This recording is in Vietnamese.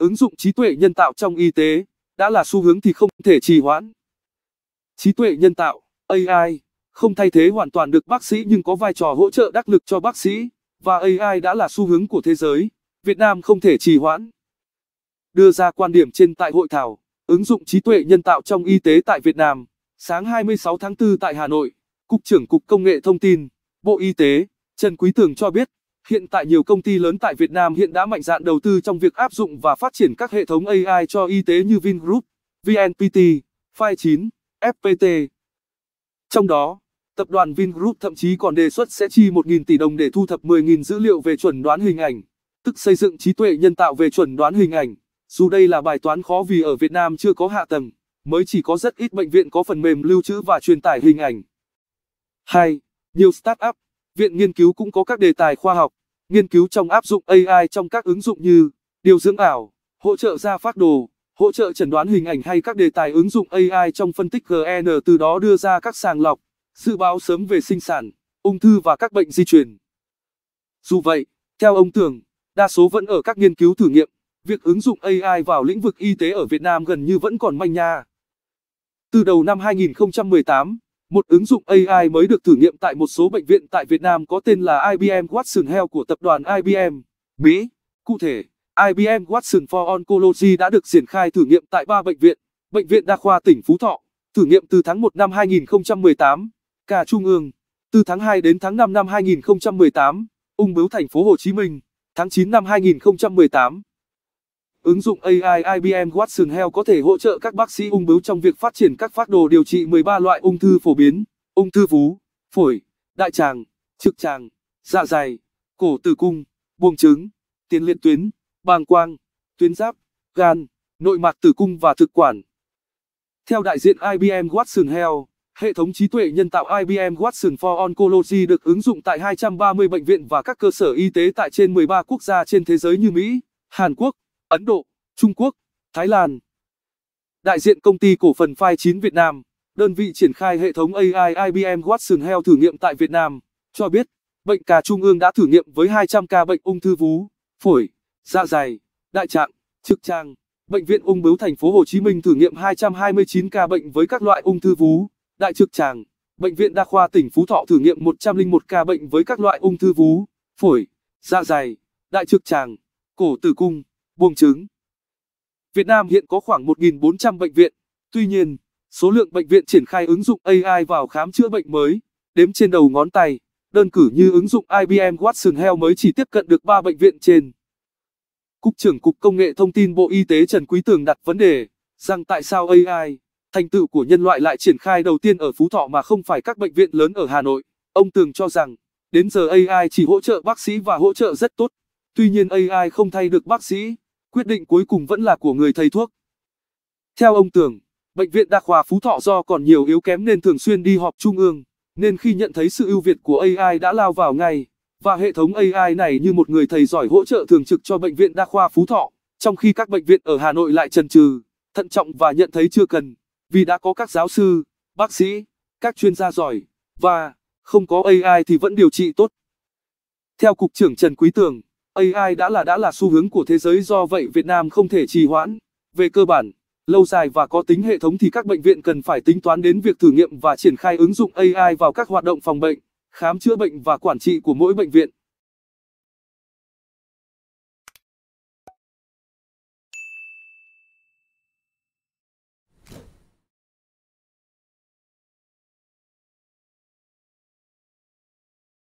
Ứng dụng trí tuệ nhân tạo trong y tế đã là xu hướng thì không thể trì hoãn. Trí tuệ nhân tạo, AI, không thay thế hoàn toàn được bác sĩ nhưng có vai trò hỗ trợ đắc lực cho bác sĩ, và AI đã là xu hướng của thế giới, Việt Nam không thể trì hoãn. Đưa ra quan điểm trên tại hội thảo, ứng dụng trí tuệ nhân tạo trong y tế tại Việt Nam, sáng 26 tháng 4 tại Hà Nội, Cục trưởng Cục Công nghệ Thông tin, Bộ Y tế, Trần Quý Tường cho biết, Hiện tại nhiều công ty lớn tại Việt Nam hiện đã mạnh dạn đầu tư trong việc áp dụng và phát triển các hệ thống AI cho y tế như Vingroup, VNPT, File 9, FPT. Trong đó, tập đoàn Vingroup thậm chí còn đề xuất sẽ chi 1.000 tỷ đồng để thu thập 10.000 dữ liệu về chuẩn đoán hình ảnh, tức xây dựng trí tuệ nhân tạo về chuẩn đoán hình ảnh. Dù đây là bài toán khó vì ở Việt Nam chưa có hạ tầng, mới chỉ có rất ít bệnh viện có phần mềm lưu trữ và truyền tải hình ảnh. 2. Nhiều startup Viện nghiên cứu cũng có các đề tài khoa học, nghiên cứu trong áp dụng AI trong các ứng dụng như điều dưỡng ảo, hỗ trợ ra phát đồ, hỗ trợ chẩn đoán hình ảnh hay các đề tài ứng dụng AI trong phân tích GN từ đó đưa ra các sàng lọc, dự báo sớm về sinh sản, ung thư và các bệnh di truyền. Dù vậy, theo ông Tường, đa số vẫn ở các nghiên cứu thử nghiệm, việc ứng dụng AI vào lĩnh vực y tế ở Việt Nam gần như vẫn còn manh nha. Từ đầu năm 2018, một ứng dụng AI mới được thử nghiệm tại một số bệnh viện tại Việt Nam có tên là IBM Watson Health của tập đoàn IBM, Mỹ. Cụ thể, IBM Watson for Oncology đã được triển khai thử nghiệm tại 3 bệnh viện, Bệnh viện Đa khoa tỉnh Phú Thọ, thử nghiệm từ tháng 1 năm 2018, cả Trung ương, từ tháng 2 đến tháng 5 năm 2018, Ung Bướu thành phố Hồ Chí Minh, tháng 9 năm 2018. Ứng dụng AI IBM Watson Health có thể hỗ trợ các bác sĩ ung bướu trong việc phát triển các phác đồ điều trị 13 loại ung thư phổ biến, ung thư vú, phổi, đại tràng, trực tràng, dạ dày, cổ tử cung, buồng trứng, tiền liệt tuyến, bàng quang, tuyến giáp, gan, nội mạc tử cung và thực quản. Theo đại diện IBM Watson Health, hệ thống trí tuệ nhân tạo IBM Watson for Oncology được ứng dụng tại 230 bệnh viện và các cơ sở y tế tại trên 13 quốc gia trên thế giới như Mỹ, Hàn Quốc, Ấn Độ, Trung Quốc, Thái Lan. Đại diện công ty cổ phần Phai 9 Việt Nam, đơn vị triển khai hệ thống AI IBM Watson Health thử nghiệm tại Việt Nam, cho biết, bệnh cà trung ương đã thử nghiệm với 200 ca bệnh ung thư vú, phổi, dạ dày, đại tràng, trực tràng. Bệnh viện ung bướu thành phố Hồ Chí Minh thử nghiệm 229 ca bệnh với các loại ung thư vú, đại trực tràng. Bệnh viện đa khoa tỉnh Phú Thọ thử nghiệm 101 ca bệnh với các loại ung thư vú, phổi, dạ dày, đại trực tràng, cổ tử cung buông trứng. Việt Nam hiện có khoảng 1.400 bệnh viện, tuy nhiên, số lượng bệnh viện triển khai ứng dụng AI vào khám chữa bệnh mới, đếm trên đầu ngón tay, đơn cử như ứng dụng IBM Watson Health mới chỉ tiếp cận được 3 bệnh viện trên. Cục trưởng Cục Công nghệ Thông tin Bộ Y tế Trần Quý Tường đặt vấn đề rằng tại sao AI, thành tựu của nhân loại lại triển khai đầu tiên ở Phú Thọ mà không phải các bệnh viện lớn ở Hà Nội. Ông Tường cho rằng, đến giờ AI chỉ hỗ trợ bác sĩ và hỗ trợ rất tốt. Tuy nhiên AI không thay được bác sĩ quyết định cuối cùng vẫn là của người thầy thuốc. Theo ông Tưởng, bệnh viện Đa khoa Phú Thọ do còn nhiều yếu kém nên thường xuyên đi họp trung ương, nên khi nhận thấy sự ưu việt của AI đã lao vào ngay, và hệ thống AI này như một người thầy giỏi hỗ trợ thường trực cho bệnh viện Đa khoa Phú Thọ, trong khi các bệnh viện ở Hà Nội lại chần chừ, thận trọng và nhận thấy chưa cần, vì đã có các giáo sư, bác sĩ, các chuyên gia giỏi, và không có AI thì vẫn điều trị tốt. Theo Cục trưởng Trần Quý Tường, AI đã là đã là xu hướng của thế giới do vậy Việt Nam không thể trì hoãn. Về cơ bản, lâu dài và có tính hệ thống thì các bệnh viện cần phải tính toán đến việc thử nghiệm và triển khai ứng dụng AI vào các hoạt động phòng bệnh, khám chữa bệnh và quản trị của mỗi bệnh viện.